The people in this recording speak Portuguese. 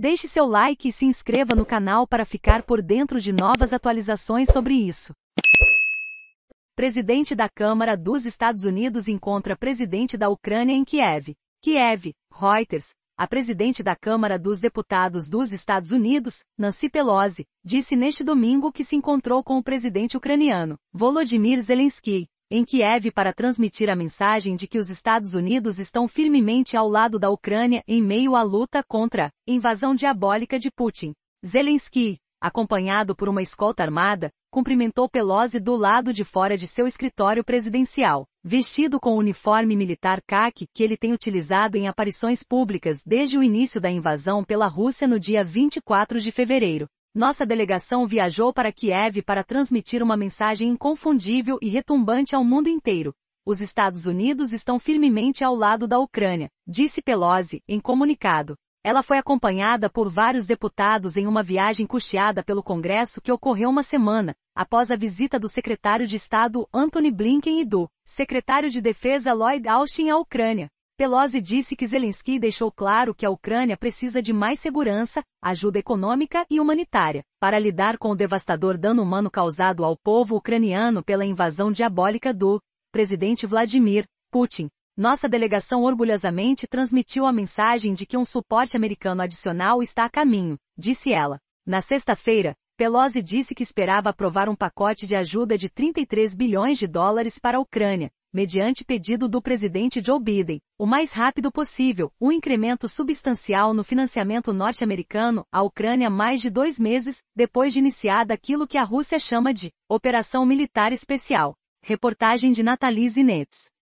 Deixe seu like e se inscreva no canal para ficar por dentro de novas atualizações sobre isso. Presidente da Câmara dos Estados Unidos encontra presidente da Ucrânia em Kiev. Kiev, Reuters, a presidente da Câmara dos Deputados dos Estados Unidos, Nancy Pelosi, disse neste domingo que se encontrou com o presidente ucraniano, Volodymyr Zelensky, em Kiev para transmitir a mensagem de que os Estados Unidos estão firmemente ao lado da Ucrânia em meio à luta contra a invasão diabólica de Putin. Zelensky, acompanhado por uma escolta armada, cumprimentou Pelosi do lado de fora de seu escritório presidencial, vestido com o uniforme militar khaki que ele tem utilizado em aparições públicas desde o início da invasão pela Rússia no dia 24 de fevereiro. Nossa delegação viajou para Kiev para transmitir uma mensagem inconfundível e retumbante ao mundo inteiro. Os Estados Unidos estão firmemente ao lado da Ucrânia, disse Pelosi, em comunicado. Ela foi acompanhada por vários deputados em uma viagem custeada pelo Congresso que ocorreu uma semana, após a visita do secretário de Estado Antony Blinken e do secretário de Defesa Lloyd Austin à Ucrânia. Pelosi disse que Zelensky deixou claro que a Ucrânia precisa de mais segurança, ajuda econômica e humanitária, para lidar com o devastador dano humano causado ao povo ucraniano pela invasão diabólica do presidente Vladimir Putin. Nossa delegação orgulhosamente transmitiu a mensagem de que um suporte americano adicional está a caminho, disse ela. Na sexta-feira, Pelosi disse que esperava aprovar um pacote de ajuda de 33 bilhões de dólares para a Ucrânia, mediante pedido do presidente Joe Biden, o mais rápido possível, um incremento substancial no financiamento norte-americano à Ucrânia mais de dois meses depois de iniciada aquilo que a Rússia chama de Operação Militar Especial. Reportagem de Natalie Zinetz.